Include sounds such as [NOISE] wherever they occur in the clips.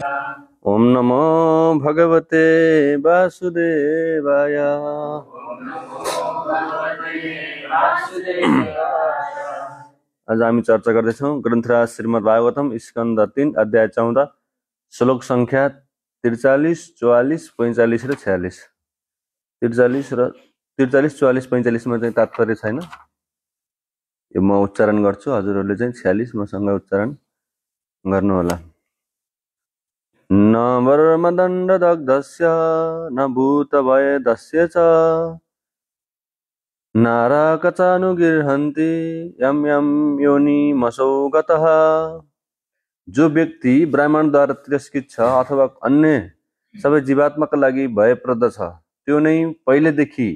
ओम नमो भगवते वासुदेवाय आज हामी चर्चा गर्दैछौँ ग्रन्थराज श्रीमद् भागवतम स्कन्द तिन अध्याय चौध श्लोक सङ्ख्या त्रिचालिस चौवालिस पैँचालिस र छ्यालिस त्रिचालिस र त्रिचालिस चौवालिस पैँचालिसमा चाहिँ तात्पर्य छैन यो म उच्चारण गर्छु हजुरहरूले चाहिँ छ्यालिस मसँग उच्चारण गर्नुहोला न वर्मदण्डदग्धस्य न भूतभयदस्य च नाराकचानुगृह्णन्ति यं यं योनिमसौ गतः जो व्यक्ति ब्राह्मणद्वारा तिरस्कृत छ अथवा अन्य सबै जीवात्माका लागि भयप्रद छ त्यो नै पहिलेदेखि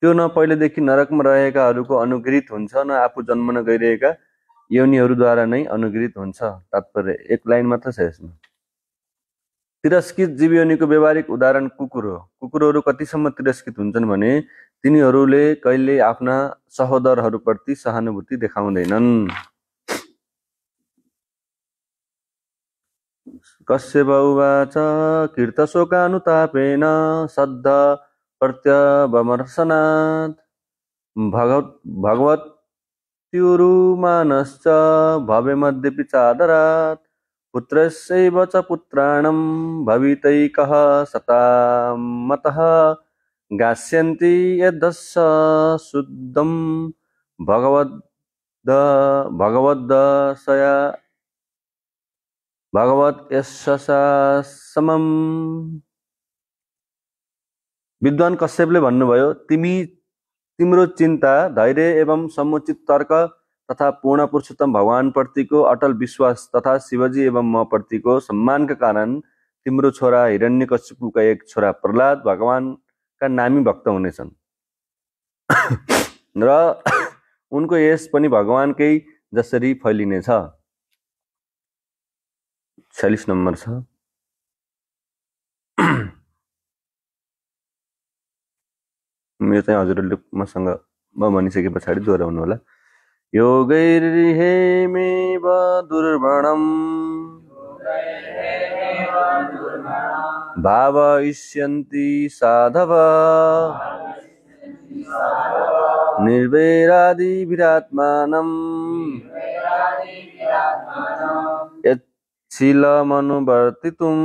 त्यो न पहिलेदेखि नरकमा रहेकाहरूको अनुगृहित हुन्छ न आफू जन्मन गइरहेका योनिहरूद्वारा नै अनुगृहित हुन्छ तात्पर्य एक लाइन मात्र छ यसमा तिरस्कृत जीवनीको व्यावहारिक उदाहरण कुकुर हो कुकुरहरू कतिसम्म तिरस्कृत हुन्छन् भने तिनीहरूले कहिले आफ्ना सहोदरहरूप्रति सहानुभूति देखाउँदैनन् कस्य कश्यवाच कीर्तशोकानुतापेन सद्ध प्रत्यवमर्शनात् भगवत भगवत्युरुमानश्च भवेमध्यपि चादरात् पुत्रस्यैव च पुत्राणं भवितैकः सतां मतः गास्यन्ति यदस्स शुद्धं भगवद् भगवद्दशया भगवत् यशसा समम् विद्वान कश्यपले भन्नुभयो तिमी तिम्रो चिन्ता धैर्य एवं समुचित तर्क तथा पूर्ण पुरुषोत्तम भगवानप्रतिको अटल विश्वास तथा शिवजी एवं म प्रतिको सम्मानका कारण तिम्रो छोरा हिरण्य कश्यपुका एक छोरा प्रहलाद भगवानका नामी भक्त हुनेछन् [COUGHS] र उनको यस पनि भगवानकै जसरी फैलिनेछ छ्यालिस नम्बर छ [COUGHS] यो चाहिँ हजुरहरूले मसँग म भनिसके पछाडि दोहोऱ्याउनु होला योगैर्हे मे वा दुर्बणम् भावयिष्यन्ति साधव निर्वैरादिभिरात्मानम् यच्छीलमनुवर्तितुम्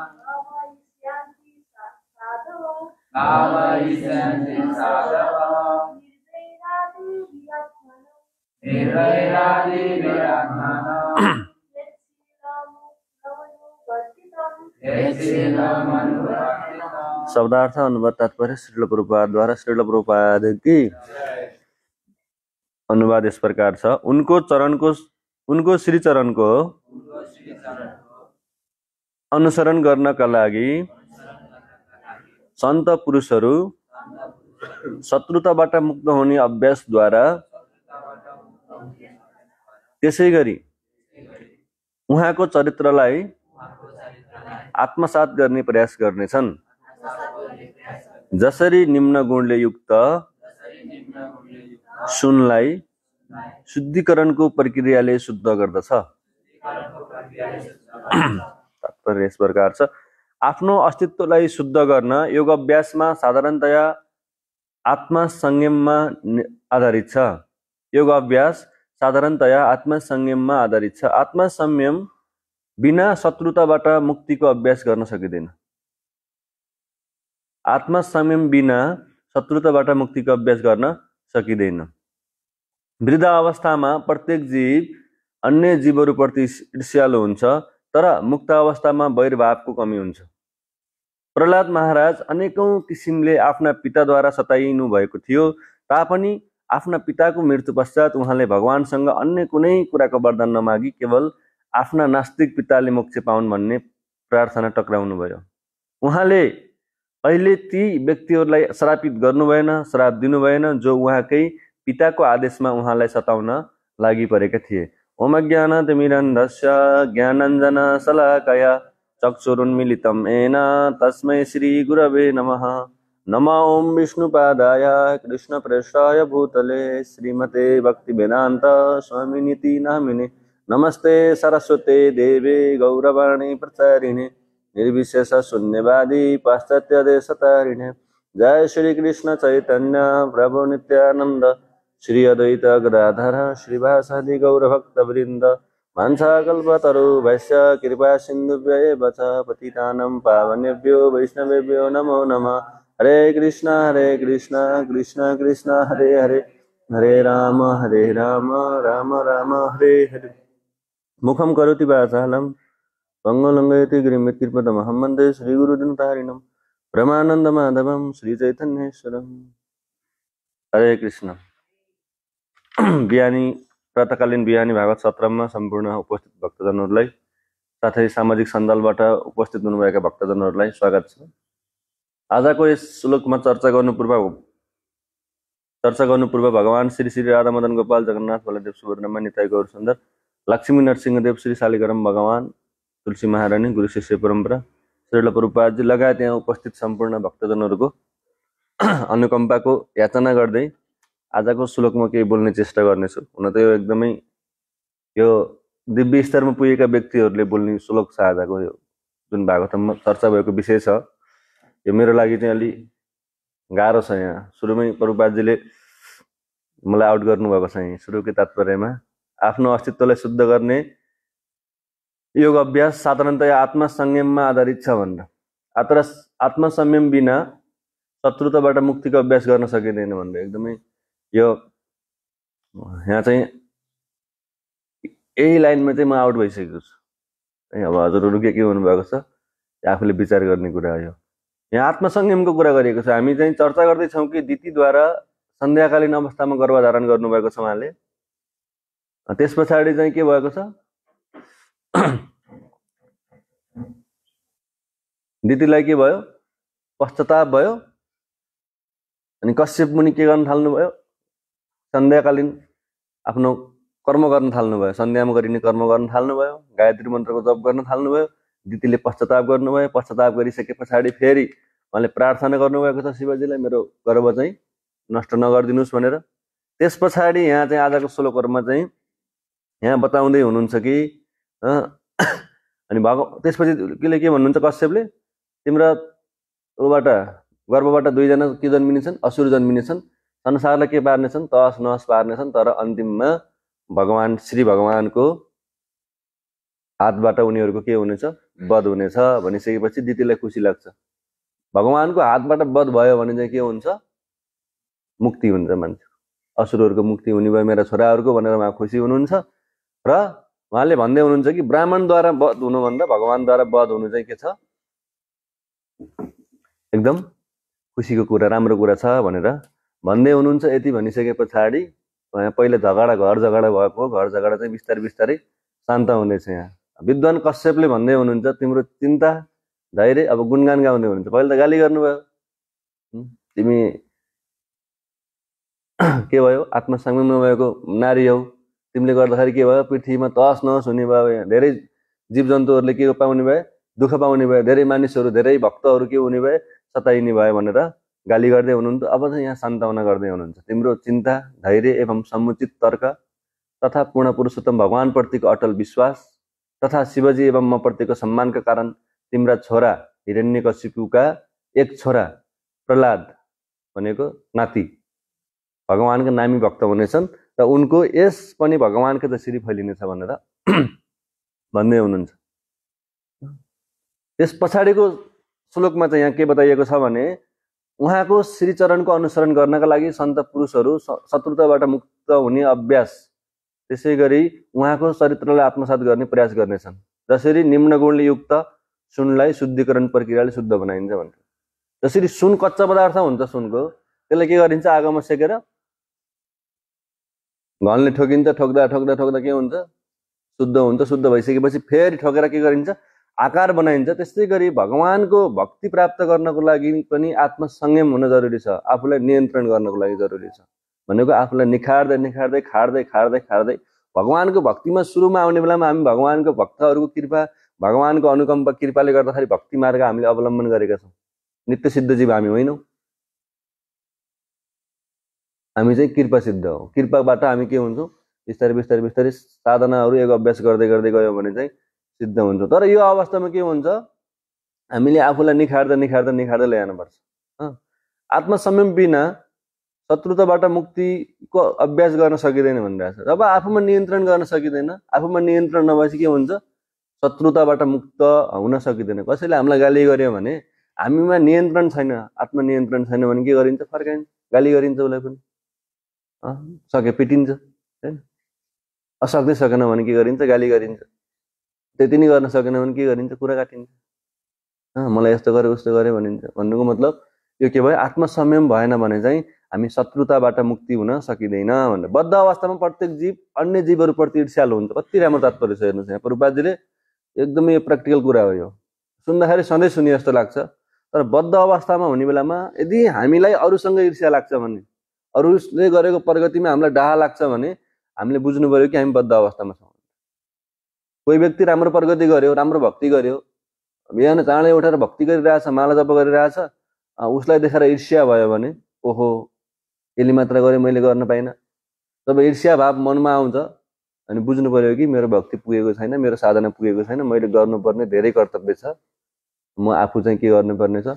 शब्दार्थ अनुवाद तात्पर्य श्रील प्रभुपादद्वारा श्रील प्रभुपाद कि अनुवाद यस प्रकार छ उनको चरणको उनको श्रीचरणको अनुसरण गर्नका लागि सन्त पुरुषहरू शत्रुताबाट मुक्त हुने अभ्यासद्वारा त्यसै गरी उहाँको चरित्रलाई आत्मसात गर्ने प्रयास गर्नेछन् जसरी निम्न गुणले युक्त सुनलाई शुद्धिकरणको प्रक्रियाले शुद्ध गर्दछ [CLEARS THROAT] प्रकार छ आफ्नो अस्तित्वलाई शुद्ध गर्न योग अभ्यासमा साधारणतया आत्मसंयममा आधारित छ योग अभ्यास साधारणतया आत्मसंयममा आधारित छ संयम बिना शत्रुताबाट मुक्तिको अभ्यास गर्न सकिँदैन आत्मसंयम बिना शत्रुताबाट मुक्तिको अभ्यास गर्न सकिँदैन वृद्ध अवस्थामा प्रत्येक जीव अन्य जीवहरूप्रति ईर्ष्यालु हुन्छ तर मुक्त अवस्थामा वैरभावको कमी हुन्छ प्रहलाद महाराज अनेकौँ किसिमले आफ्ना पिताद्वारा सताइनु भएको थियो तापनि आफ्ना पिताको मृत्यु पश्चात उहाँले भगवान्सँग अन्य कुनै कुराको वरदान नमागी केवल आफ्ना नास्तिक पिताले मोक्ष पाउन् भन्ने प्रार्थना टक्राउनु भयो उहाँले अहिले ती व्यक्तिहरूलाई श्रापित गर्नुभएन श्राप दिनु भएन जो उहाँकै पिताको आदेशमा उहाँलाई सताउन लागि परेका थिए ओम ज्ञान तिमिरन्धस्य ज्ञानञ्जन सलाकया चक्षुरुन्मीलित तस्म श्री गुरव नम नम विष्णुपादा कृष्ण कृष्णप्रेष्ठाय भूतले श्रीमते वेदात स्वामीनीति नामिने नमस्ते सरस्वते देवे गौरवाणी प्रचारिणे निर्विशेष शून्यवादी निर्विशेषशून्यवादी पाश्चात्यदेशतारिणे जय श्री कृष्ण चैतन्य प्रभु नित्यानंद श्री अद्वैत गदाधर श्रीवासादि गौरभक्तवृन्द मांसाकल्पतरो वैश्य कृपा सिन्धुभ्य बथ पतितानं पावनेभ्यो वैष्णवेभ्यो नमो नमः हरे कृष्ण हरे कृष्ण कृष्ण कृष्ण हरे हरे हरे राम हरे राम राम राम हरे हरे मुखम करोति वाचालं पङ्गलङ्गयति गिरिमित् वन्दे श्रीगुरुदिनतारिणं ब्रह्मानन्दमाधवं श्रीचैतन्येश्वरम् हरे कृष्ण [CLEARS THROAT] बिहानी प्रातकालीन बिहानी भागवत सत्रमा सम्पूर्ण उपस्थित भक्तजनहरूलाई साथै सामाजिक सञ्जालबाट उपस्थित हुनुभएका भक्तजनहरूलाई स्वागत छ आजको यस श्लोकमा चर्चा गर्नु पूर्व चर्चा गर्नु पूर्व भगवान् श्री श्री राधा मदन गोपाल जगन्नाथ बलदेव सुवर्णमा निताई गौर सुन्दर लक्ष्मी नरसिंहदेव श्री शालिगरम भगवान् तुलसी महारानी गुरु शिष्य परम्परा श्रील परूपाजी लगायत यहाँ उपस्थित सम्पूर्ण भक्तजनहरूको [CLEARS THROAT] अनुकम्पाको याचना गर्दै आजको श्लोकमा केही बोल्ने चेष्टा गर्नेछु हुन त यो एकदमै यो दिव्य स्तरमा पुगेका व्यक्तिहरूले बोल्ने श्लोक छ आजको यो जुन भएको चर्चा भएको विषय छ यो मेरो लागि चाहिँ अलि गाह्रो छ यहाँ सुरुमै प्रभुपाजीले मलाई आउट गर्नुभएको छ यहीँ सुरुकै तात्पर्यमा आफ्नो अस्तित्वलाई शुद्ध गर्ने योग अभ्यास साधारणतया आत्मसंयममा आधारित छ भनेर आत्म आत्मसंयम बिना शत्रुताबाट मुक्तिको अभ्यास गर्न सकिँदैन भनेर एकदमै यो यहाँ चाहिँ यही लाइनमा चाहिँ म आउट भइसकेको छु है अब हजुरहरू के के हुनुभएको छ आफूले विचार गर्ने कुरा हो यहाँ आत्मसंयमको कुरा गरिएको छ हामी चाहिँ चर्चा गर्दैछौँ कि दिदीद्वारा सन्ध्याकालीन अवस्थामा गर्भधारण गर्नुभएको छ उहाँले त्यस पछाडि चाहिँ के भएको छ [CLEARS THROAT] दिदीलाई के भयो पश्चाताप भयो अनि कश्यप मुनि के गर्न थाल्नुभयो सन्ध्याकालीन आफ्नो कर्म गर्न थाल्नुभयो सन्ध्यामा गरिने कर्म गर्न थाल्नुभयो गायत्री मन्त्रको जप गर्न थाल्नुभयो दिदीले पश्चाताप गर्नुभयो पश्चाताप गरिसके पछाडि फेरि उहाँले प्रार्थना गर्नुभएको छ शिवजीलाई मेरो गर्व चाहिँ नष्ट नगरिदिनुहोस् भनेर त्यस पछाडि यहाँ चाहिँ आजको श्लोकहरूमा चाहिँ यहाँ बताउँदै हुनुहुन्छ कि अनि भग त्यसपछि केले के भन्नुहुन्छ कश्यपले तिम्रा ऊबाट गर्वबाट दुईजना के जन्मिनेछन् असुर जन्मिनेछन् संसारलाई के पार्नेछन् तहस नहस पार्नेछन् तर अन्तिममा भगवान् श्री भगवान्को हातबाट उनीहरूको के हुनेछ वध हुनेछ भनिसकेपछि दिदीलाई खुसी लाग्छ भगवान्को हातबाट वध भयो भने चाहिँ के हुन्छ मुक्ति हुन्छ मान्छे असुरहरूको मुक्ति हुने भयो मेरा छोराहरूको भनेर उहाँ खुसी हुनुहुन्छ र उहाँले भन्दै हुनुहुन्छ कि ब्राह्मणद्वारा वध हुनुभन्दा भगवान्द्वारा वध हुनु चाहिँ के छ एकदम खुसीको कुरा राम्रो कुरा छ भनेर भन्दै हुनुहुन्छ यति भनिसके पछाडि पहिले झगडा घर झगडा भएको घर झगडा चाहिँ बिस्तारै बिस्तारै शान्त हुनेछ यहाँ विद्वान कश्यपले भन्दै हुनुहुन्छ तिम्रो चिन्ता धैर्य अब गुणगान गाउँदै हुनुहुन्छ पहिले त गाली गर्नुभयो तिमी के भयो आत्मसङ्गम नभएको नारी हौ तिमीले गर्दाखेरि के भयो पृथ्वीमा तहस नहस हुने भयो धेरै जीव जन्तुहरूले के पाउने भए दुःख पाउने भयो धेरै मानिसहरू धेरै भक्तहरू के हुने भए सताइने भयो भनेर गाली गर्दै हुनुहुन्थ्यो अब चाहिँ यहाँ सान्तावना गर्दै हुनुहुन्छ तिम्रो चिन्ता धैर्य एवं समुचित तर्क तथा पूर्ण पुरुषोत्तम भगवानप्रतिको अटल विश्वास तथा शिवजी एवं म प्रतिको सम्मानका कारण तिम्रा छोरा हिरण्य कशिपुका एक छोरा प्रहलाद भनेको नाति भगवान्का नामी भक्त हुनेछन् र उनको यस पनि भगवान्को जसरी फैलिनेछ भनेर [CLEARS THROAT] भन्दै हुनुहुन्छ त्यस पछाडिको श्लोकमा चाहिँ यहाँ के बताइएको छ भने उहाँको श्रीचरणको अनुसरण गर्नका लागि सन्त पुरुषहरू शत्रुताबाट मुक्त हुने अभ्यास त्यसै गरी उहाँको चरित्रलाई आत्मसात गर्ने प्रयास गर्नेछन् जसरी निम्न गुणले युक्त सुनलाई शुद्धिकरण प्रक्रियाले शुद्ध बनाइन्छ भन्छ जसरी सुन कच्चा पदार्थ हुन्छ सुनको त्यसलाई के गरिन्छ आगोमा सेकेर घनले ठोकिन्छ ठोक्दा ठोक्दा ठोक्दा के हुन्छ शुद्ध हुन्छ शुद्ध भइसकेपछि फेरि ठोकेर के गरिन्छ आकार बनाइन्छ त्यस्तै गरी भगवान्को भक्ति प्राप्त गर्नको लागि पनि आत्मसंयम हुन जरुरी छ आफूलाई नियन्त्रण गर्नको लागि जरुरी छ भनेको आफूलाई निखार्दै निखार्दै खार्दै खार्दै खार्दै भगवान्को भक्तिमा सुरुमा आउने बेलामा हामी भगवान्को भक्तहरूको कृपा भगवान्को अनुकम्प कृपाले गर्दाखेरि भक्ति मार्ग हामीले अवलम्बन गरेका छौँ नित्य सिद्ध जीव हामी होइनौँ हामी चाहिँ कृपा सिद्ध हो कृपाबाट हामी के हुन्छौँ बिस्तारै बिस्तारै बिस्तारै साधनाहरू एक अभ्यास गर्दै गर्दै गयौँ भने चाहिँ सिद्ध हुन्छ तर यो अवस्थामा के हुन्छ हामीले आफूलाई निखार्दा निखार्दा निखार्दै ल्याउनुपर्छ आत्मसंयम बिना शत्रुताबाट मुक्तिको अभ्यास गर्न सकिँदैन भनिरहेछ जब आफूमा नियन्त्रण गर्न सकिँदैन आफूमा नियन्त्रण नभएपछि के हुन्छ शत्रुताबाट मुक्त हुन सकिँदैन कसैले हामीलाई गाली गर्यो भने हामीमा नियन्त्रण छैन आत्मनियन्त्रण छैन भने के गरिन्छ फर्काइन्छ गाली गरिन्छ उसलाई पनि सके पिटिन्छ होइन सक्दै सकेन भने के गरिन्छ गाली गरिन्छ त्यति नै गर्न सकेन भने के गरिन्छ कुरा काटिन्छ मलाई यस्तो गरेँ उस्तो गरेँ भनिन्छ भन्नुको मतलब यो के भयो आत्मसंयम भएन भने चाहिँ हामी शत्रुताबाट मुक्ति हुन सकिँदैन भनेर बद्ध अवस्थामा प्रत्येक जीव अन्य जीवहरूप्रति ईर्ष्यालो हुन्छ कति राम्रो तात्पर्य छ हेर्नुहोस् यहाँ रूपाजीले एकदमै प्र्याक्टिकल कुरा हो यो सुन्दाखेरि सधैँ सुने जस्तो लाग्छ तर बद्ध अवस्थामा हुने बेलामा यदि हामीलाई अरूसँग ईर्ष्या लाग्छ भने अरूले गरेको प्रगतिमा हामीलाई डाहा लाग्छ भने हामीले बुझ्नु पऱ्यो कि हामी बद्ध अवस्थामा छौँ कोही व्यक्ति राम्रो प्रगति गर्यो राम्रो भक्ति गर्यो बिहान चाँडै उठेर भक्ति गरिरहेछ माला जप गरिरहेछ उसलाई देखेर ईर्ष्या भयो भने ओहो यसले मात्र गरेँ मैले गर्न पाइनँ जब ईर्ष्या भाव मनमा आउँछ अनि बुझ्नु पऱ्यो कि मेरो भक्ति पुगेको छैन मेरो साधना पुगेको छैन मैले गर्नुपर्ने धेरै कर्तव्य छ म आफू चाहिँ के गर्नुपर्नेछ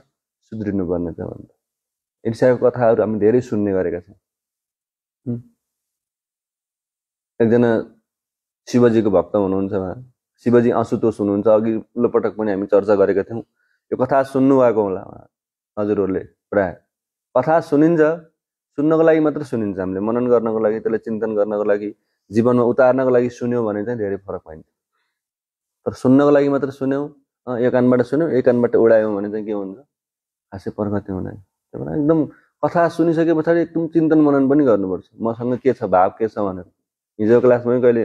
सुध्रिनु पर्नेछ भन्दा ईर्ष्याको कथाहरू हामी धेरै सुन्ने गरेका छौँ एकजना शिवजीको भक्त हुनुहुन्छ उहाँ शिवजी आशुतोष हुनुहुन्छ अघिल्लो पटक पनि हामी चर्चा गरेका थियौँ यो कथा सुन्नुभएको होला उहाँ हजुरहरूले प्रायः कथा सुनिन्छ सुन्नको लागि मात्र सुनिन्छ हामीले मनन गर्नको लागि त्यसलाई चिन्तन गर्नको लागि जीवनमा उतार्नको लागि सुन्यौँ भने चाहिँ धेरै फरक पाइन्छ तर सुन्नको लागि मात्र सुन्यौँ एक कानबाट सुन्यौँ एक कानबाट उडायौँ भने चाहिँ के हुन्छ खासै प्रगति हुँदैन त्यही एकदम कथा सुनिसके पछाडि एकदम चिन्तन मनन पनि गर्नुपर्छ मसँग के छ भाव के छ भनेर हिजो क्लासमै कहिले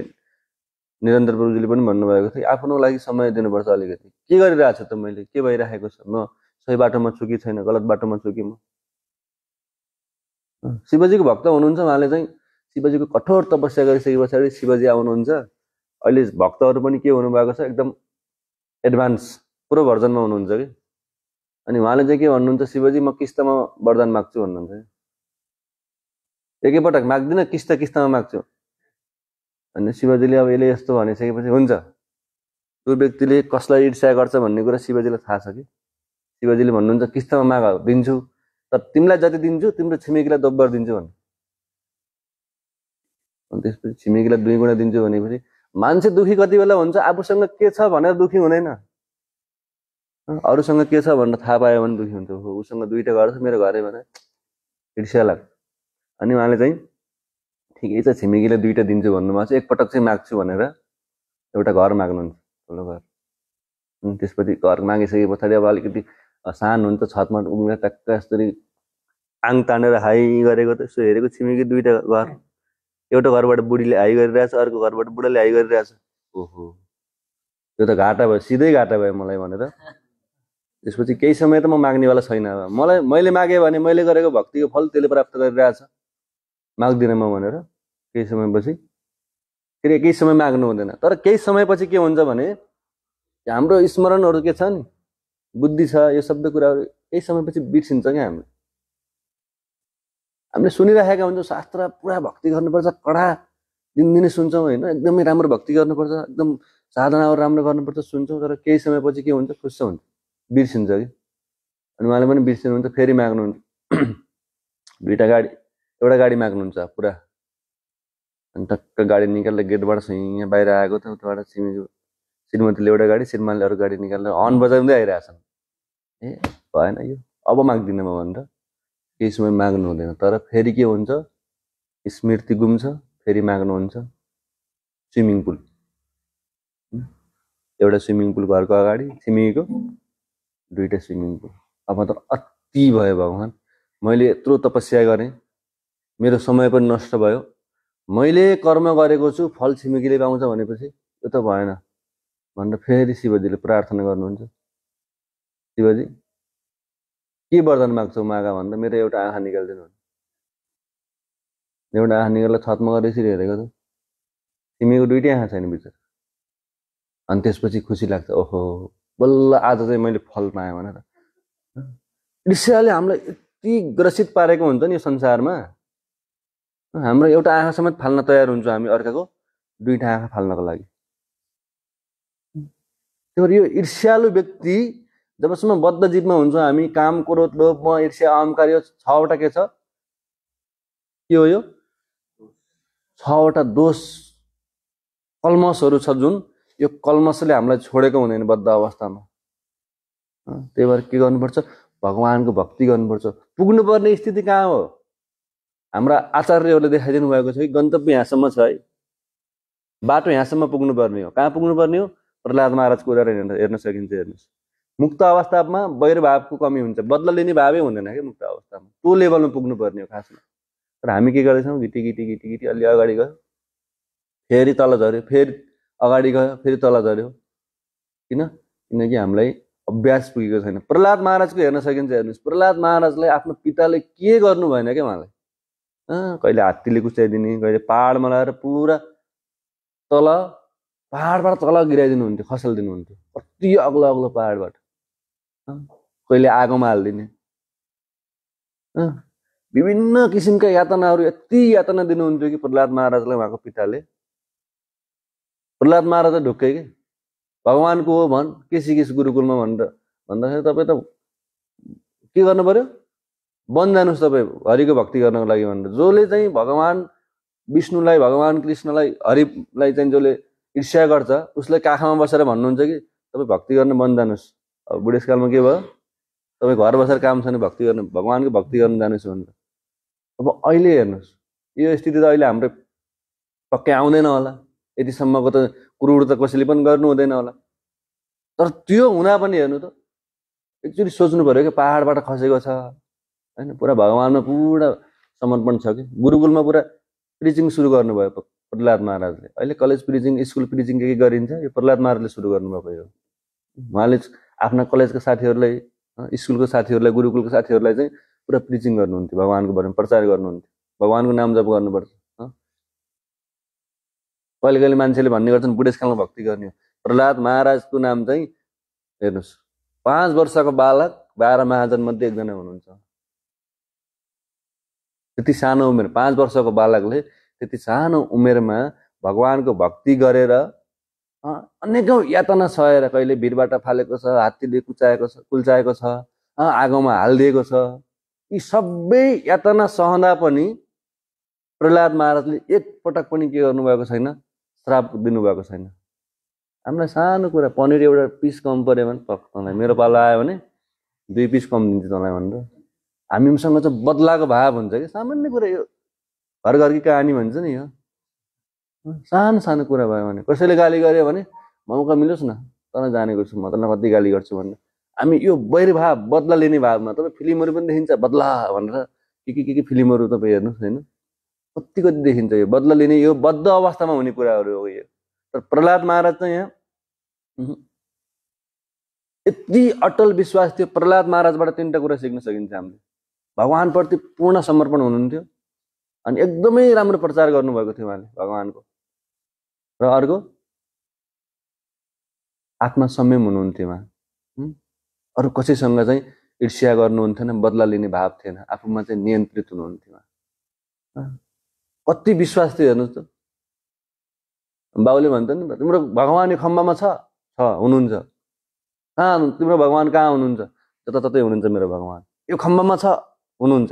निरन्तर प्रभुजीले पनि भन्नुभएको थियो आफ्नो लागि समय दिनुपर्छ अलिकति के गरिरहेको छ त मैले के भइरहेको छ म सही बाटोमा छु कि छैन गलत बाटोमा छु कि म शिवजीको भक्त हुनुहुन्छ उहाँले चाहिँ शिवजीको कठोर तपस्या गरिसके पछाडि शिवजी आउनुहुन्छ अहिले भक्तहरू पनि के हुनुभएको छ एकदम एडभान्स पुरो भर्जनमा हुनुहुन्छ कि अनि उहाँले चाहिँ के भन्नुहुन्छ शिवजी म किस्तामा वरदान माग्छु भन्नुहुन्छ कि एकैपटक माग्दिनँ किस्ता किस्तामा माग्छु अनि शिवजीले अब यसले यस्तो भनिसकेपछि हुन्छ त्यो व्यक्तिले कसलाई ईर्ष्या गर्छ भन्ने कुरा शिवजीलाई थाहा छ कि शिवजीले भन्नुहुन्छ किस्तामा माग दिन्छु तर तिमीलाई जति दिन्छु तिम्रो छिमेकीलाई दोब्बर दिन्छु भन्नु अनि त्यसपछि छिमेकीलाई दुई गुणा दिन्छु भनेपछि मान्छे दुखी कति बेला हुन्छ आफूसँग के छ भनेर दुखी हुँदैन अरूसँग के छ भनेर थाहा पायो भने दुखी हुन्छ हो उसँग दुईवटा घर छ मेरो घरै भने ईर्ष्या लाग्छ अनि उहाँले चाहिँ ठिकै छ छिमेकीलाई दुइटा दिन्छु भन्नुभएको छ एकपटक चाहिँ माग्छु भनेर एउटा घर माग्नुहुन्छ ठुलो घर अनि त्यसपछि घर मागिसके पछाडि अब अलिकति सानो हुन्छ छतमा उम्रेर टक्क यसरी आङ तानेर हाई गरेको त यसो हेरेको छिमेकी दुइटा घर एउटा घरबाट बुढीले हाई गरिरहेछ अर्को घरबाट बुढाले हाई गरिरहेछ ओहो त्यो त घाटा भयो सिधै घाटा भयो मलाई भनेर त्यसपछि केही समय त म माग्नेवाला छैन मलाई मैले मागेँ भने मैले गरेको भक्तिको फल त्यसले प्राप्त गरिरहेछ माग्दिनँ म भनेर केही समयपछि फेरि केही समय माग्नु हुँदैन तर केही समयपछि के हुन्छ भने हाम्रो स्मरणहरू के छ नि बुद्धि छ यो सबै कुराहरू केही समयपछि बिर्सिन्छ क्या हामीले हामीले सुनिराखेका हुन्छौँ शास्त्र पुरा भक्ति गर्नुपर्छ कडा दिनदिनै सुन्छौँ होइन एकदमै राम्रो भक्ति गर्नुपर्छ एकदम साधनाहरू राम्रो गर्नुपर्छ सुन्छौँ तर केही समयपछि के हुन्छ खुस्स हुन्छ बिर्सिन्छ कि अनि उहाँले पनि बिर्सिनुहुन्छ फेरि माग्नुहुन्छ [CLEARS THROAT] दुइटा गाडी एउटा गाडी माग्नुहुन्छ पुरा अनि टक्क गाडी निकालेर गेटबाट यहाँ बाहिर आएको त उताबाट सिमी श्रीमतीले एउटा गाडी श्रीमानले अरू गाडी निकालेर हर्न बजाउँदै आइरहेछन् ए भएन यो अब माग्दिनँ म भनेर केही समय माग्नु हुँदैन तर फेरि के हुन्छ स्मृति गुम्छ फेरि माग्नुहुन्छ स्विमिङ पुल एउटा स्विमिङ पुल घरको अगाडि छिमेकीको दुइटा स्विमिङ पुल अब त अति भयो भगवान् मैले यत्रो तपस्या गरेँ मेरो समय पनि नष्ट भयो मैले कर्म गरेको छु फल छिमेकीले पाउँछ भनेपछि यो त भएन भनेर फेरि शिवजीले प्रार्थना गर्नुहुन्छ शिवजी के वरदान माग्छौ मागा भनेर मेरो एउटा आँखा निकालिदिनु एउटा आँखा निकालेर छतमा गरेर यसरी हेरेको छु तिमीको दुइटै आँखा छैन बिचरा अनि त्यसपछि खुसी लाग्छ ओहो बल्ल आज चाहिँ मैले फल पाएँ भनेर ऋषिले हामीलाई यति ग्रसित पारेको हुन्छ नि यो संसारमा हाम्रो एउटा आँखा समेत फाल्न तयार हुन्छौँ हामी अर्काको दुईवटा आँखा फाल्नको लागि त्यो यो ईर्ष्यालु व्यक्ति जबसम्म बद्ध जीवमा हुन्छौँ हामी काम क्रोध लोभ म ईर्ष्या अहङ्कार यो छवटा के छ के हो यो छवटा दोष कलमसहरू छ जुन यो कलमसले हामीलाई छोडेको हुँदैन बद्ध अवस्थामा त्यही भएर के गर्नुपर्छ भगवान्को भक्ति गर्नुपर्छ पुग्नुपर्ने स्थिति कहाँ हो हाम्रा आचार्यहरूले देखाइदिनु भएको छ कि गन्तव्य यहाँसम्म छ है बाटो यहाँसम्म पुग्नुपर्ने हो कहाँ पुग्नुपर्ने हो प्रहलाद महाराजको उदाहरण हेर्न सकिन्छ हेर्नुहोस् मुक्त अवस्थामा वैरभावको कमी हुन्छ बदला लिने भावै हुँदैन क्या मुक्त अवस्थामा त्यो लेभलमा पुग्नुपर्ने हो खासमा तर हामी के गर्दैछौँ घिटी घिटी घिटी घिटी अलि अगाडि गयो फेरि तल झऱ्यो फेरि अगाडि गयो फेरि तल झऱ्यो किन किनकि हामीलाई अभ्यास पुगेको छैन प्रहलाद महाराजको हेर्न सकिन्छ हेर्नुहोस् प्रहलाद महाराजलाई आफ्नो पिताले के गर्नु भएन क्या उहाँलाई कहिले हात्तीले कुच्याइदिने कहिले पाहाडमा लगाएर पुरा तल पाहाडबाट तल गिराइदिनु हुन्थ्यो खसल दिनुहुन्थ्यो कति अग्लो अग्लो पाहाडबाट कहिले आगोमा हालिदिने विभिन्न किसिमका यातनाहरू यति यातना दिनुहुन्थ्यो कि प्रहलाद महाराजलाई उहाँको पिताले प्रहलाद महाराज त ढुक्कै कि भगवान्को हो भन् के सिकिस गुरुकुलमा भनेर भन्दाखेरि तपाईँ त के गर्नु पर्यो वन जानुहोस् तपाईँ हरिको भक्ति गर्नको लागि भनेर जसले चाहिँ भगवान् विष्णुलाई भगवान् कृष्णलाई हरिलाई चाहिँ जसले ईर्ष्या गर्छ उसलाई काखामा बसेर भन्नुहुन्छ कि तपाईँ भक्ति गर्न बन्द जानुहोस् अब बुढेसकालमा के भयो तपाईँ घर बसेर काम छ भने भक्ति गर्नु भगवान्को भक्ति गर्नु जानुहोस् भनेर अब अहिले हेर्नुहोस् यो स्थिति त अहिले हाम्रो पक्कै आउँदैन होला यतिसम्मको त क्रुर त कसैले पनि गर्नु हुँदैन होला तर त्यो हुँदा पनि हेर्नु त एकचोटि सोच्नु पऱ्यो कि पाहाडबाट खसेको छ होइन पुरा भगवान्मा पुरा समर्पण छ कि गुरुकुलमा पुरा प्रिचिङ सुरु गर्नुभयो प्रहलाद महाराजले अहिले कलेज प्रिचिङ स्कुल प्रिचिङ के के गरिन्छ यो प्रहलाद महाराजले सुरु गर्नुभएको यो उहाँले आफ्ना कलेजका साथीहरूलाई स्कुलको साथीहरूलाई गुरुकुलको साथीहरूलाई चाहिँ पुरा प्रिचिङ गर्नुहुन्थ्यो भगवान्को बारेमा प्रचार गर्नुहुन्थ्यो भगवान्को नाम जप गर्नुपर्छ कहिले कहिले मान्छेले भन्ने गर्छन् बुढेसकालमा भक्ति गर्ने हो प्रहलाद महाराजको नाम चाहिँ हेर्नुहोस् पाँच वर्षको बालक बाह्र महाजनमध्ये एकजना हुनुहुन्छ त्यति सानो उमेर पाँच वर्षको बालकले त्यति सानो उमेरमा भगवान्को भक्ति गरेर अनेकौँ यातना सहेर कहिले भिरबाट फालेको छ हात्तीले कुचाएको छ कुल्चाएको छ आगोमा हालिदिएको छ यी सबै यातना सहँदा पनि प्रहलाद महाराजले एकपटक पनि के गर्नुभएको छैन श्राप दिनुभएको छैन हामीलाई सानो कुरा पनिर एउटा पिस कम पऱ्यो भने तँलाई मेरो पालो आयो भने दुई पिस कम दिन्छु तँलाई भनेर हामीसँग चाहिँ बदलाको भाव हुन्छ कि सामान्य कुरा यो घर घरकी कहानी भन्छ नि यो सानो सानो कुरा भयो भने कसैले गाली गर्यो भने मौका मिलोस् न तर जानेको छु म त न कति गाली गर्छु भनेर हामी यो वैरभाव बदला लिने भावमा तपाईँ फिल्महरू पनि देखिन्छ बदला भनेर के के के के फिल्महरू तपाईँ हेर्नुहोस् होइन कति कति देखिन्छ यो बदला लिने यो बद्ध अवस्थामा हुने कुराहरू हो यो तर प्रहलाद महाराज चाहिँ यहाँ यति अटल विश्वास थियो प्रहलाद महाराजबाट तिनवटा कुरा सिक्न सकिन्छ हामीले भगवान्प्रति पूर्ण समर्पण हुनुहुन्थ्यो अनि एकदमै राम्रो प्रचार गर्नुभएको थियो उहाँले भगवान्को र अर्को आत्मा संयम हुनुहुन्थ्यो उहाँ अरू कसैसँग चाहिँ ईर्ष्या गर्नुहुन्थेन बदला लिने भाव थिएन आफूमा चाहिँ नियन्त्रित हुनुहुन्थ्यो उहाँ कति विश्वास थियो हेर्नुहोस् त बाउले भन्छ नि तिम्रो भगवान् यो खम्बामा छ छ हुनुहुन्छ कहाँ तिम्रो भगवान् कहाँ हुनुहुन्छ जताततै हुनुहुन्छ मेरो भगवान् यो खम्बामा छ हुनुहुन्छ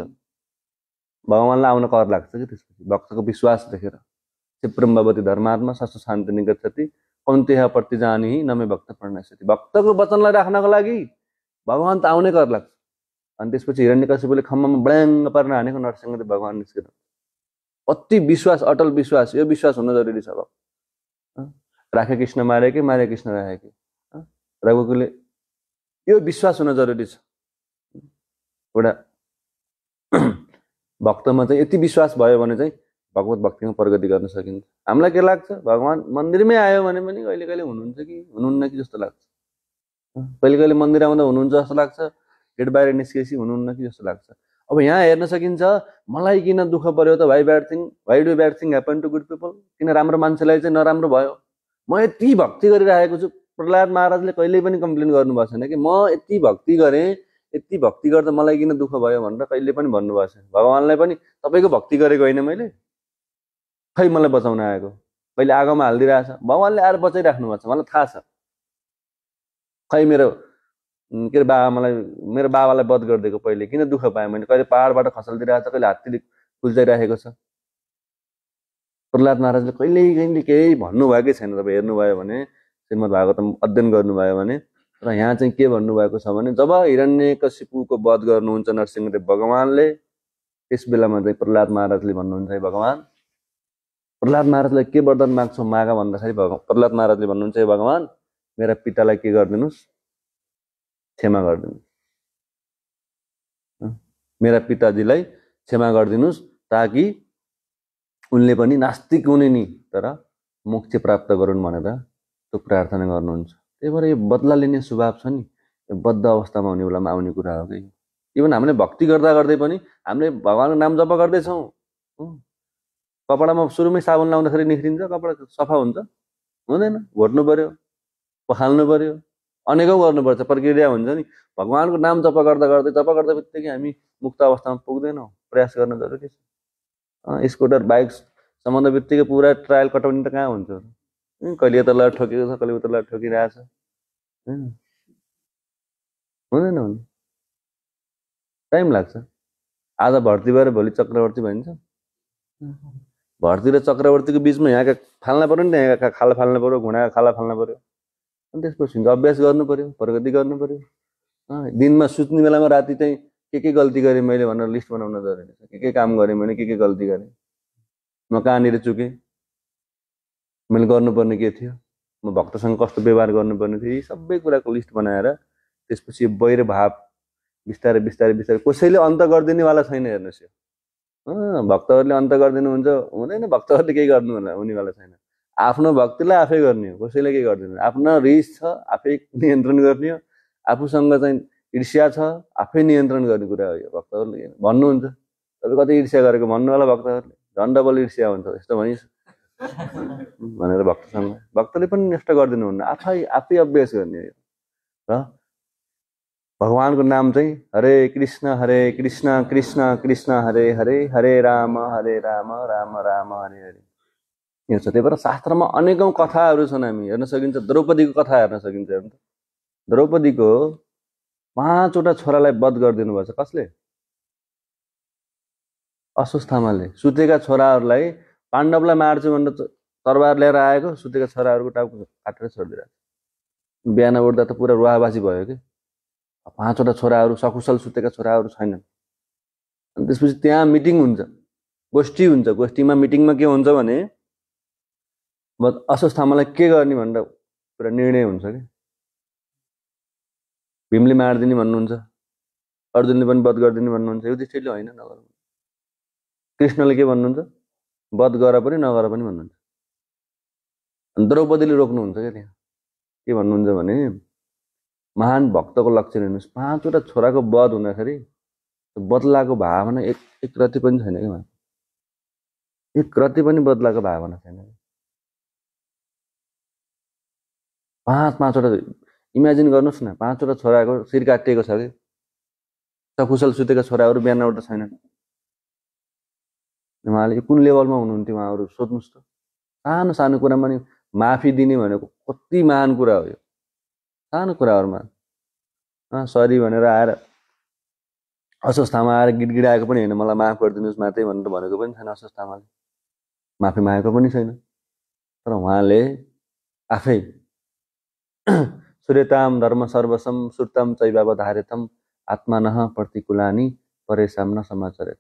भगवान्लाई आउन कर लाग्छ कि त्यसपछि भक्तको विश्वास देखेर क्षिप्रम ब्रह्मवती धर्मात्मा सस्तो शान्ति निगच्छति कौन्तेह प्रति जानी नमे भक्त प्रणयसति भक्तको वचनलाई राख्नको लागि भगवान् त आउने कर लाग्छ अनि त्यसपछि हिरण्यकशिपुले खम्बामा ब्ल्याङ्ग पारेर हानेको त भगवान् निस्केर अति विश्वास अटल विश्वास यो विश्वास हुन जरुरी छ अब राखे कृष्ण मारे कि मारे कृष्ण राखे कि रघुकुले यो विश्वास हुन जरुरी छ एउटा भक्तमा चाहिँ यति विश्वास भयो भने चाहिँ भगवत भक्तिमा प्रगति गर्न सकिन्छ हामीलाई के लाग्छ भगवान् मन्दिरमै आयो भने पनि कहिले कहिले हुनुहुन्छ कि हुनुहुन्न कि जस्तो लाग्छ कहिले कहिले मन्दिर आउँदा हुनुहुन्छ जस्तो लाग्छ गेट बाहिर निस्केपछि हुनुहुन्न कि जस्तो लाग्छ अब यहाँ हेर्न सकिन्छ मलाई किन दुःख पऱ्यो त भाइ ब्याड थिङ भाइ do bad thing happen to good people किन राम्रो मान्छेलाई चाहिँ नराम्रो भयो म यति भक्ति गरिरहेको छु प्रहलाद महाराजले कहिल्यै पनि कम्प्लेन गर्नुभएको छैन कि म यति भक्ति गरेँ यति भक्ति गर्दा मलाई किन दुःख भयो भनेर कहिले पनि भन्नुभएको छैन भगवान्लाई पनि तपाईँको भक्ति गरेको होइन मैले खै मलाई बचाउन आएको कहिले आगोमा हालिदिइरहेछ भगवान्ले आएर बचाइराख्नु भएको छ मलाई थाहा छ खै मेरो के अरे बाबा मलाई मेरो बाबालाई बध गरिदिएको पहिले किन दुःख पाएँ मैले कहिले पाहाडबाट छ कहिले हात्तीले कुल्चाइराखेको छ प्रहलाद महाराजले कहिले कहिले केही भन्नुभएकै छैन तपाईँ हेर्नुभयो भने श्रीमद् भागवतम अध्ययन गर्नुभयो भने र यहाँ चाहिँ के भन्नुभएको छ भने जब हिरण्य हिरण्यकशिपुको वध गर्नुहुन्छ नरसिंहदेव भगवान्ले त्यस बेलामा चाहिँ प्रहलाद महाराजले भन्नुहुन्छ है भगवान् प्रहलाद महाराजलाई के वरदान माग्छ माग भन्दाखेरि भग प्रहलाद महाराजले भन्नुहुन्छ है भगवान् मेरा पितालाई के गरिदिनुहोस् क्षमा गरिदिनु मेरा पिताजीलाई क्षमा गरिदिनुहोस् ताकि उनले पनि नास्तिक हुने नि तर मोक्ष प्राप्त गरून् भनेर त्यो प्रार्थना गर्नुहुन्छ त्यही भएर यो बदला लिने स्वभाव छ नि यो बद्ध अवस्थामा हुने बेलामा आउने कुरा हो कि इभन हामीले भक्ति गर्दा गर्दै पनि हामीले भगवान्को नाम जप गर्दैछौँ कपडामा सुरुमै साबुन लाउँदाखेरि निख्रिन्छ कपडा सफा हुन्छ हुँदैन घोट्नु पऱ्यो पखाल्नु पऱ्यो अनेकौँ गर्नुपर्छ प्रक्रिया हुन्छ नि भगवान्को नाम जप गर्दा गर्दै जप गर्दा बित्तिकै हामी मुक्त अवस्थामा पुग्दैनौँ प्रयास गर्न जरुरी छ स्कुटर बाइक सम्बन्ध बित्तिकै पुरा ट्रायल कटाउने त कहाँ हुन्छ कहिले यतालाई ठोकेको छ कहिले उतालाई ठोकिरहेछ होइन हुँदैन हुन् टाइम लाग्छ आज भर्ती भएर भोलि चक्रवर्ती भनिन्छ भर्ती र चक्रवर्तीको बिचमा यहाँका फाल्न पऱ्यो नि त यहाँका खाला फाल्नु पऱ्यो घुँडाका खाला फाल्नु पऱ्यो अनि त्यसपछि अभ्यास गर्नु पऱ्यो प्रगति गर्नु पऱ्यो दिनमा सुत्ने बेलामा राति चाहिँ के के गल्ती गरेँ मैले भनेर लिस्ट बनाउन जरुरी छ के के काम गरेँ मैले के के गल्ती गरेँ म कहाँनिर चुकेँ मैले गर्नुपर्ने के थियो म भक्तसँग कस्तो व्यवहार गर्नुपर्ने थियो यी सबै कुराको लिस्ट बनाएर त्यसपछि वैर बहिर भाव बिस्तारै बिस्तारै बिस्तारै कसैले अन्त गरिदिनेवाला छैन हेर्नुहोस् यो भक्तहरूले अन्त गरिदिनुहुन्छ हुँदैन भक्तहरूले केही गर्नु होला हुनेवाला छैन आफ्नो भक्तिलाई आफै गर्ने हो कसैले केही गरिदिनु आफ्नो रिस छ आफै नियन्त्रण गर्ने हो आफूसँग चाहिँ ईर्ष्या छ आफै नियन्त्रण गर्ने कुरा हो यो भक्तहरूले भन्नुहुन्छ तपाईँ कति ईर्ष्या गरेको भन्नु होला भक्तहरूले झन् डबल ईर्ष्या हुन्छ यस्तो भनिस् [LAUGHS] भनेर भक्तसँग भक्तले पनि नष्ट हुन्न आफै आफै अभ्यास गर्ने हो र भगवान्को नाम चाहिँ हरे कृष्ण हरे कृष्ण कृष्ण कृष्ण हरे हरे हरे राम हरे राम राम राम हरे हरे यो छ त्यही भएर शास्त्रमा अनेकौँ कथाहरू छन् हामी हेर्न सकिन्छ द्रौपदीको कथा हेर्न सकिन्छ हेर्नु द्रौपदीको पाँचवटा छोरालाई वध गरिदिनु भएछ कसले अस्वस्थामाले सुतेका छोराहरूलाई पाण्डवलाई मार्छु भनेर तरबार लिएर आएको सुतेका छोराहरूको टाउको काटेर छोडिदिरहेको बिहान उठ्दा त पुरा रुवाबासी भयो कि पाँचवटा छोराहरू सकुशल सुतेका छोराहरू छैनन् अनि त्यसपछि त्यहाँ मिटिङ हुन्छ गोष्ठी हुन्छ गोष्ठीमा मिटिङमा के हुन्छ भने अस्वस्थामालाई के गर्ने भनेर पुरा निर्णय हुन्छ कि भीमले मारिदिने भन्नुहुन्छ अर्जुनले पनि वध गरिदिने भन्नुहुन्छ युधिष्ठिरले होइन नगर कृष्णले के भन्नुहुन्छ वध गर पनि नगर पनि भन्नुहुन्छ द्रौपदीले रोक्नुहुन्छ क्या त्यहाँ के भन्नुहुन्छ भने महान भक्तको लक्षण हेर्नुहोस् पाँचवटा छोराको वध हुँदाखेरि बदलाको भावना एक एक रति पनि छैन उहाँ एक रति पनि बदलाको भावना छैन पाँच पाँचवटा इमेजिन गर्नुहोस् न पाँचवटा छोराको शिर काटिएको छ कि सकुशल सुतेको छोराहरू बिहान एउटा छैनन् उहाँले कुन लेभलमा हुनुहुन्थ्यो उहाँहरू सोध्नुहोस् त सानो सानो कुरामा नि माफी दिने भनेको कति महान कुरा हो यो सानो कुराहरूमा सरी भनेर आएर अस्वस्थामा आएर गिडगिडाएको पनि होइन मलाई माफ गरिदिनुहोस् मात्रै भनेर भनेको पनि छैन अस्वस्थामाले माफी मागेको पनि छैन तर उहाँले आफै [CLEARS THROAT] सूर्यताम धर्म सर्वसम सुर्तम चैबाब धारेतम आत्मानह प्रतिकुलानी न समाचारेत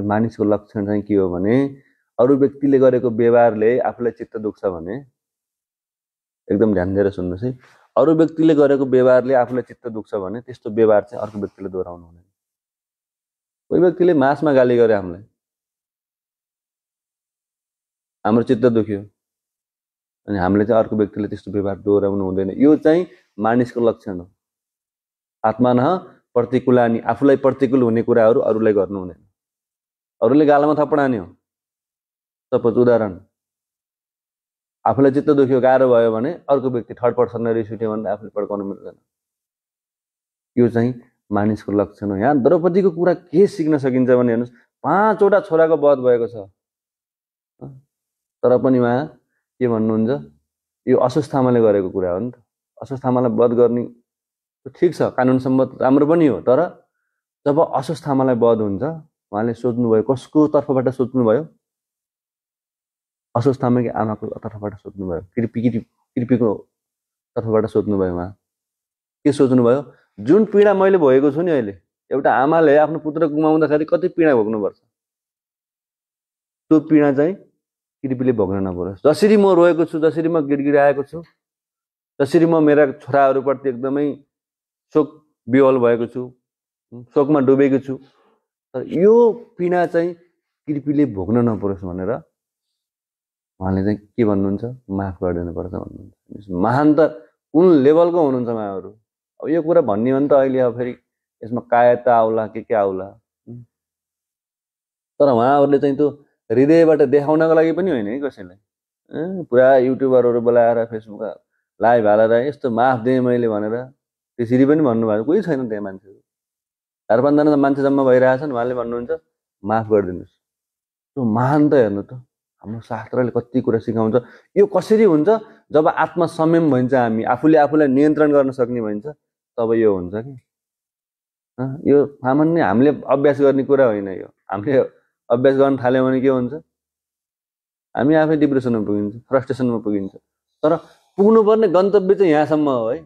त्यो मानिसको लक्षण चाहिँ के हो भने अरू व्यक्तिले गरेको व्यवहारले आफूलाई चित्त दुख्छ भने एकदम ध्यान दिएर सुन्नुहोस् है अरू व्यक्तिले गरेको व्यवहारले आफूलाई चित्त दुख्छ भने त्यस्तो व्यवहार चाहिँ अर्को व्यक्तिले दोहोऱ्याउनु हुँदैन कोही व्यक्तिले मासमा गाली गरे हामीलाई हाम्रो चित्त दुख्यो अनि हामीले चाहिँ अर्को व्यक्तिले त्यस्तो व्यवहार दोहोऱ्याउनु हुँदैन यो चाहिँ मानिसको लक्षण हो आत्मा न प्रतिकूलानी आफूलाई प्रतिकूल हुने कुराहरू अरूलाई गर्नु हुँदैन अरूले गालामा थप्पड हान्यो सपोज उदाहरण आफूलाई चित्त दुख्यो गाह्रो भयो भने अर्को व्यक्ति थर्ड पर्सन रिस उठ्यो भने आफूले पड्काउनु मिल्दैन यो चाहिँ मानिसको लक्षण हो यहाँ द्रौपदीको कुरा के सिक्न सकिन्छ भने हेर्नुहोस् पाँचवटा छोराको बध भएको छ तर पनि उहाँ के भन्नुहुन्छ यो अस्वस्थामाले गरेको कुरा हो नि त अस्वस्थामालाई वध गर्ने ठिक छ कानुन सम्बन्ध राम्रो पनि हो तर जब अस्वस्थामालाई बध हुन्छ उहाँले सोध्नुभयो कसको तर्फबाट सोध्नुभयो असोज तामाकी आमाको तर्फबाट सोध्नुभयो कृपी कृपी कृपीको तर्फबाट सोध्नुभयो उहाँ के सोच्नुभयो जुन पीडा मैले भोगेको छु नि अहिले एउटा आमाले आफ्नो पुत्र गुमाउँदाखेरि कति पीडा भोग्नुपर्छ त्यो पीडा चाहिँ कृपीले भोग्न नपरोस् जसरी म रोएको छु जसरी म गिडगिडाएको छु जसरी म मेरा छोराहरूप्रति एकदमै शोक बिहल भएको छु शोकमा डुबेको छु तर यो पीडा चाहिँ कृपीले भोग्न नपरोस् भनेर उहाँले चाहिँ के भन्नुहुन्छ माफ गरिदिनुपर्छ भन्नुहुन्छ महान त कुन लेभलको हुनुहुन्छ उहाँहरू अब यो कुरा भन्यो भने त अहिले अब फेरि यसमा कायता आउला के के आउला तर उहाँहरूले चाहिँ त्यो हृदयबाट देखाउनको लागि पनि होइन है कसैलाई पुरा युट्युबरहरू बोलाएर फेसबुकमा लाइभ हालेर यस्तो माफ दिएँ मैले भनेर त्यसरी पनि भन्नुभएको कोही छैन त्यहाँ मान्छेहरू चार पाँचजना मान्छे जम्मा भइरहेछन् उहाँले भन्नुहुन्छ माफ गरिदिनुहोस् त्यो महान त हेर्नु त हाम्रो शास्त्रले कति कुरा सिकाउँछ यो कसरी हुन्छ जब आत्मा भइन्छ हामी आफूले आफूलाई नियन्त्रण गर्न सक्ने भइन्छ तब यो हुन्छ कि यो सामान्य हामीले अभ्यास गर्ने कुरा होइन यो हामीले अभ्यास गर्न थाल्यौँ भने के हुन्छ हामी आफै डिप्रेसनमा पुगिन्छ फ्रस्ट्रेसनमा पुगिन्छ तर पुग्नुपर्ने गन्तव्य चाहिँ यहाँसम्म हो है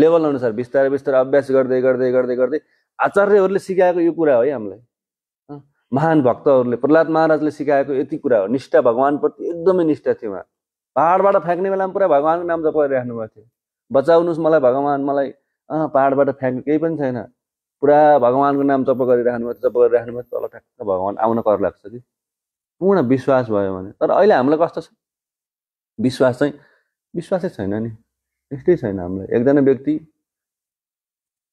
लेभल अनुसार बिस्तारै बिस्तारै अभ्यास गर्दै गर्दै गर्दै गर्दै आचार्यहरूले सिकाएको यो कुरा हो है हामीलाई महान भक्तहरूले प्रहलाद महाराजले सिकाएको यति कुरा हो निष्ठा भगवान्प्रति एकदमै निष्ठा थियो उहाँ पाहाडबाट फ्याँक्ने बेलामा पुरा भगवान्को नाम जपाइराख्नु भएको थियो बचाउनुहोस् मलाई भगवान् मलाई अँ पाहाडबाट फ्याँक्ने केही पनि छैन पुरा भगवान्को नाम जप गरिराख्नु भएको जप गरिराख्नु भएको तल ठ्याक्क भगवान् आउन कर लाग्छ कि पूर्ण विश्वास भयो भने तर अहिले हामीलाई कस्तो छ विश्वास चाहिँ विश्वासै छैन नि यस्तै छैन हामीलाई एकजना व्यक्ति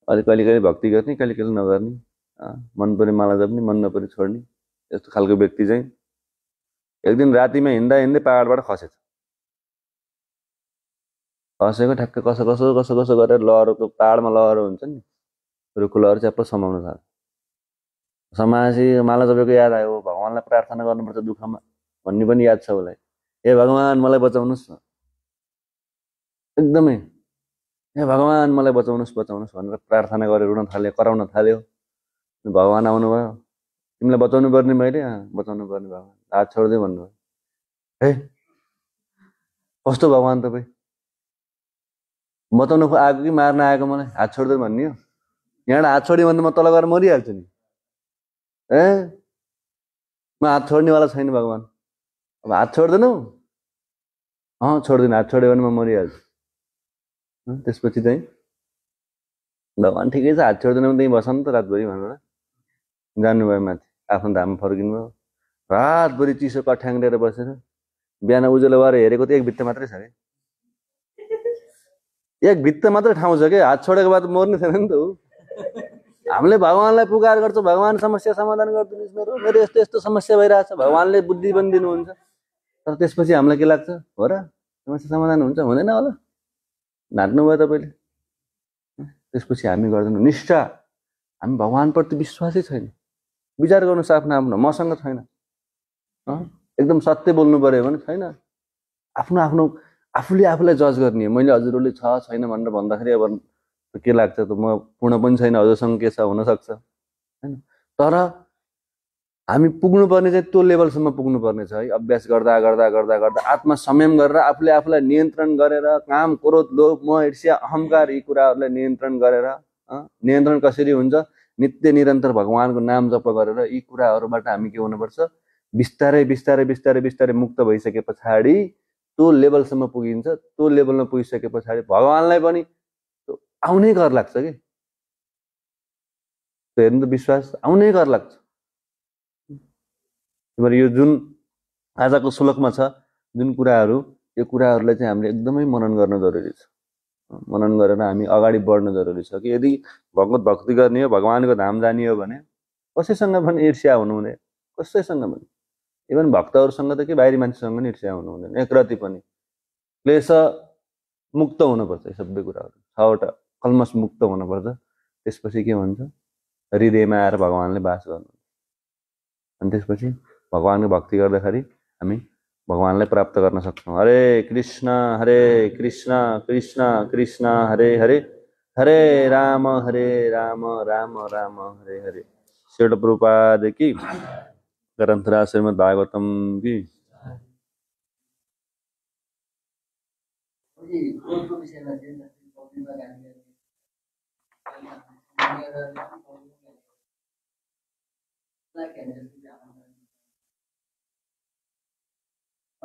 अलिक कहिले कहिले भक्ति गर्ने कहिले कहिले नगर्ने मन पर्ने माला जप्ने मन नपर्ने छोड्ने यस्तो खालको व्यक्ति चाहिँ एक दिन रातिमा हिँड्दा हिँड्दै पाहाडबाट खसेछ खसेको ठ्याक्क कसो कसो कसो कसो गरेर लहरोको पाहाडमा लहरो हुन्छ नि रुखको लहरो च्याप्प समाउनु थाल्यो समाएपछि माला जपेको याद आयो भगवान्लाई प्रार्थना गर्नुपर्छ दुःखमा भन्ने पनि याद छ उसलाई ए भगवान् मलाई बचाउनुहोस् न एकदमै ए भगवान् मलाई बचाउनुहोस् बचाउनुहोस् भनेर प्रार्थना गरेर रुन थाल्यो कराउन थाल्यो भगवान् आउनुभयो तिमीलाई बचाउनु पर्ने मैले बचाउनु पर्ने भगवान् हात छोडिदियो भन्नुभयो है कस्तो भगवान् तपाईँ बचाउनु आएको कि मार्न आएको मलाई हात छोडिदियो भन्ने हो यहाँबाट हात छोड्यो भने म तल गएर मरिहाल्छु नि ए म हात छोड्नेवाला छैन भगवान् अब हात छोड्दैनौ अँ छोड्दैन हात छोड्यो भने म मरिहाल्छु त्यसपछि चाहिँ भगवान् ठिकै छ हात छोडिदिनु त्यहीँ बस नि त रातभरि भनेर जानुभयो माथि आफ्नो धाममा फर्किनु भयो रातभरि चिसो कठ्याङ लिएर बसेर बिहान उज्यालो भएर हेरेको त एक भित्त मात्रै छ कि एक भित्त मात्रै ठाउँ छ कि हात छोडेको बाद मर्ने थिएन नि त ऊ हामीले भगवान्लाई पुकार गर्छ भगवान् समस्या समाधान गरिदिनुहोस् मेरो मेरो यस्तो यस्तो समस्या भइरहेछ भगवान्ले बुद्धि पनि दिनुहुन्छ तर त्यसपछि हामीलाई के लाग्छ हो र समस्या समाधान हुन्छ हुँदैन होला भयो तपाईँले त्यसपछि हामी गर्दैनौँ निष्ठा हामी भगवान्प्रति विश्वासै छैन विचार गर्नुहोस् आफ्नो आफ्नो मसँग छैन एकदम सत्य बोल्नु पऱ्यो भने छैन आफ्नो आफ्नो आफूले आफूलाई जज गर्ने मैले हजुरहरूले छ छैन भनेर भन्दाखेरि अब के लाग्छ त म पूर्ण पनि छैन हजुरसँग के छ हुनसक्छ होइन तर हामी पुग्नुपर्ने चाहिँ त्यो लेभलसम्म पुग्नुपर्ने छ है अभ्यास गर्दा गर्दा गर्दा गर्दा आत्मसंयम गरेर आफूले आफूलाई नियन्त्रण गरेर काम क्रोध लोभ म ईर्ष्या अहङ्कार यी कुराहरूलाई नियन्त्रण गरेर नियन्त्रण कसरी हुन्छ नित्य निरन्तर भगवान्को नाम जप गरेर यी कुराहरूबाट हामी के हुनुपर्छ बिस्तारै बिस्तारै बिस्तारै बिस्तारै मुक्त भइसके पछाडि त्यो लेभलसम्म पुगिन्छ त्यो लेभलमा पुगिसके पछाडि भगवान्लाई पनि आउनै घर लाग्छ कि हेर्नु त विश्वास आउनै घर लाग्छ त्यही यो जुन आजको श्लोकमा छ जुन कुराहरू यो कुराहरूलाई चाहिँ हामीले एकदमै मनन गर्न जरुरी छ मनन गरेर हामी अगाडि बढ्न जरुरी छ कि यदि भगवत भक्ति गर्ने हो भगवान्को धाम जाने हो भने कसैसँग पनि ईर्ष्या हुनु हुँदैन कसैसँग पनि इभन भक्तहरूसँग त के बाहिरी मान्छेसँग पनि ईर्ष्या हुनु हुँदैन एकरति पनि क्लेश मुक्त हुनुपर्छ यी सबै कुराहरू छवटा कलमस मुक्त हुनुपर्छ त्यसपछि के भन्छ हृदयमा आएर भगवान्ले बास गर्नु अनि त्यसपछि भगवान की भक्ति गर्दाखेरि हामी भगवान्लाई प्राप्त कर सक्छौँ हरे कृष्ण हरे कृष्ण कृष्ण कृष्ण हरे हरे हरे राम हरे राम राम राम हरे हरे शिव प्रपाद की ग्रंथरा श्रीमद भागवतम की Like and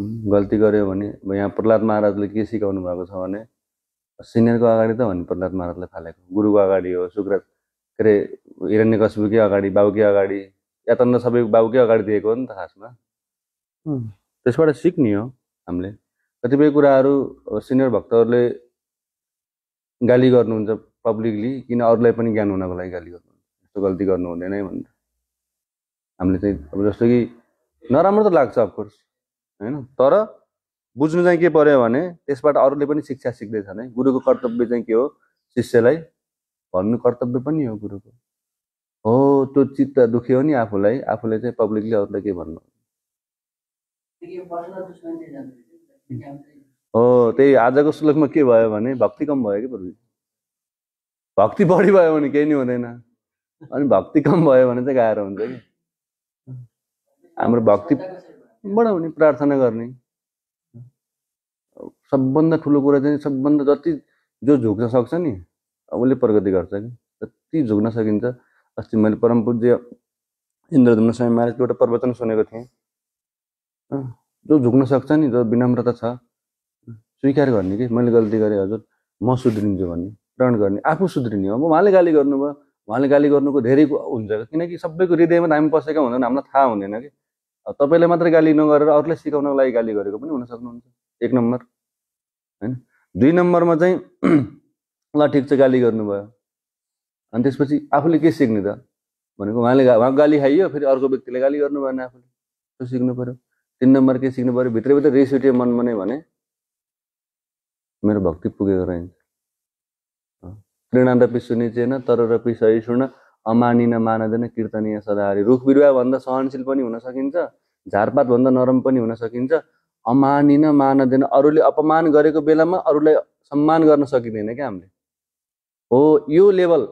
गल्ती गऱ्यो भने यहाँ प्रहलाद महाराजले के सिकाउनु भएको छ भने सिनियरको अगाडि त भने प्रहलाद महाराजले फालेको गुरुको अगाडि हो सुग्र के अरे हिरण्य कसिबुकै अगाडि बाउकै अगाडि या त सबै बाउकै अगाडि दिएको हो नि त खासमा त्यसबाट सिक्ने हो हामीले कतिपय कुराहरू सिनियर भक्तहरूले गाली गर्नुहुन्छ पब्लिकली किन अरूलाई पनि ज्ञान हुनको लागि गाली गर्नुहुन्छ यस्तो गल्ती गर्नु हुँदैन भनेर हामीले चाहिँ अब जस्तो कि नराम्रो त लाग्छ अफकोर्स होइन तर बुझ्नु चाहिँ के पर्यो भने त्यसबाट अरूले पनि शिक्षा सिक्दैछन् है गुरुको कर्तव्य चाहिँ के हो शिष्यलाई भन्नु कर्तव्य पनि हो गुरुको हो त्यो चित्त दुख्यो नि आफूलाई आफूले चाहिँ पब्लिकले अरूलाई के भन्नु हो त्यही आजको श्लोकमा के भयो भने भक्ति कम भयो कि प्रभु भक्ति बढी भयो भने केही नि हुँदैन अनि भक्ति कम भयो भने चाहिँ गाह्रो हुन्छ कि हाम्रो भक्ति बढाउने प्रार्थना गर्ने सबभन्दा ठुलो कुरा चाहिँ सबभन्दा जति जो झुक्न सक्छ नि उसले प्रगति गर्छ कि जति झुक्न सकिन्छ अस्ति मैले परम पूज्य इन्द्रधुम्न स्वामी महाराजको एउटा प्रवचन सुनेको थिएँ जो झुक्न सक्छ नि जो विनम्रता छ स्वीकार गर्ने कि मैले गल्ती गरेँ हजुर म सुध्रिन्छु भन्ने प्रण गर्ने आफू सुध्रिने हो उहाँले गाली गर्नुभयो उहाँले गाली गर्नुको धेरै हुन्छ किनकि सबैको हृदयमा त हामी बसेका हुँदैन हामीलाई थाहा हुँदैन कि तपाईँलाई मात्रै गाली नगरेर अरूलाई सिकाउनको लागि गाली गरेको पनि हुन सक्नुहुन्छ एक नम्बर होइन दुई नम्बरमा चाहिँ [CLEARS THROAT] ल ठिक छ गाली गर्नुभयो अनि त्यसपछि आफूले के सिक्ने त भनेको उहाँले उहाँको गाली खाइयो फेरि अर्को व्यक्तिले गाली गर्नु भएन आफूले त्यो सिक्नु पऱ्यो तिन नम्बर के सिक्नु पऱ्यो भित्रै भित्र रिस उठ्यो मनमा नै भने मेरो भक्ति पुगेको रहन्छ प्रेरणा र पिस तर र सही सुन अमानिन मानदैन कीर्तनीय सदाहरी रुख बिरुवा भन्दा सहनशील पनि हुन सकिन्छ झारपात भन्दा नरम पनि हुन सकिन्छ अमानिन मानदैन अरूले अपमान गरेको बेलामा अरूलाई सम्मान गर्न सकिँदैन क्या हामीले हो यो लेभल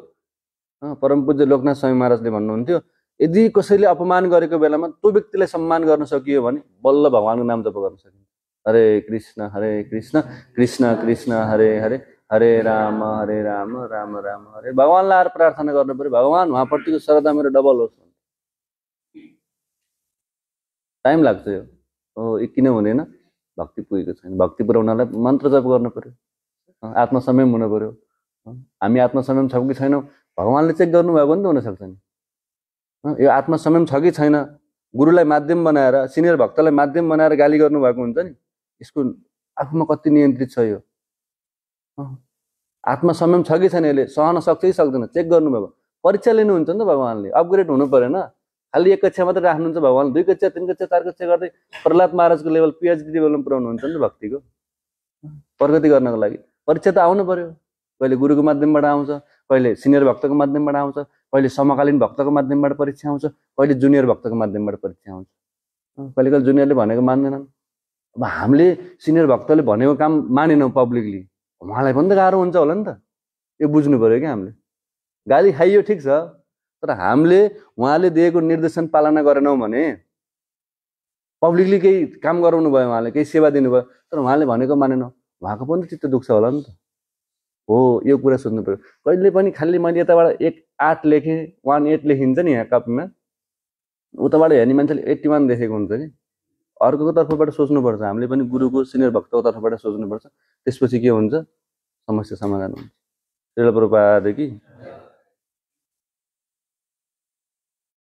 परमपूज्य लोकनाथ स्वामी महाराजले भन्नुहुन्थ्यो यदि कसैले अपमान गरेको बेलामा त्यो व्यक्तिलाई सम्मान गर्न सकियो भने बल्ल भगवान्को नाम जप गर्न सकिन्छ हरे कृष्ण हरे कृष्ण कृष्ण कृष्ण हरे हरे हरे राम हरे राम राम राम हरे भगवान्लाई आएर प्रार्थना गर्नु पऱ्यो भगवान् उहाँपट्टिको श्रद्धा मेरो डबल होस् टाइम लाग्छ यो हो किन हुँदैन भक्ति पुगेको छैन भक्ति पुऱ्याउनलाई मन्त्र जप गर्नु पऱ्यो आत्मसम्यम हुनु पऱ्यो हामी आत्मसम्यम छौँ कि छैनौँ भगवान्ले चेक गर्नुभयो भने त हुनसक्छ नि यो आत्मसम्यम छ कि छैन गुरुलाई माध्यम बनाएर सिनियर भक्तलाई माध्यम बनाएर गाली गर्नुभएको हुन्छ नि यसको आफूमा कति नियन्त्रित छ यो आत्मसंयम छ कि छैन यसले सहन सक्छ कि सक्दैन चेक गर्नुभयो परीक्षा लिनुहुन्छ नि त भगवान्ले अपग्रेड हुनु परेन खालि एक कक्षा मात्रै राख्नुहुन्छ भगवान्ले दुई कक्षा तिन कक्षा चार कक्षा गर्दै प्रहलाद महाराजको लेभल पिएचडी लेभलमा पुऱ्याउनुहुन्छ नि त भक्तिको प्रगति गर्नको लागि परीक्षा त आउनु पऱ्यो कहिले गुरुको माध्यमबाट आउँछ कहिले सिनियर भक्तको माध्यमबाट आउँछ कहिले समकालीन भक्तको माध्यमबाट परीक्षा आउँछ कहिले जुनियर भक्तको माध्यमबाट परीक्षा आउँछ कहिले कहिले जुनियरले भनेको मान्दैनन् अब हामीले सिनियर भक्तले भनेको काम मानेनौँ पब्लिकली उहाँलाई पनि त गाह्रो हुन्छ होला नि त यो बुझ्नु पऱ्यो क्या हामीले गाली खाइयो ठिक छ तर हामीले उहाँले दिएको निर्देशन पालना गरेनौँ भने पब्लिकले केही काम गराउनु भयो उहाँले केही सेवा दिनुभयो तर उहाँले भनेको मानेन उहाँको पनि त चित्त दुख्छ होला नि त हो यो कुरा सोध्नु पऱ्यो कहिले पनि खालि मैले यताबाट एक आठ लेखेँ वान एट लेखिन्छ नि यहाँ कपीमा उताबाट हेर्ने मान्छेले एट्टी वान देखेको हुन्छ नि अर्को तर्फबाट सोच्नुपर्छ हामीले पनि गुरुको सिनियर भक्तको तर्फबाट सोच्नुपर्छ त्यसपछि के हुन्छ समस्या समाधान हुन्छ तेलप्रोपादेखि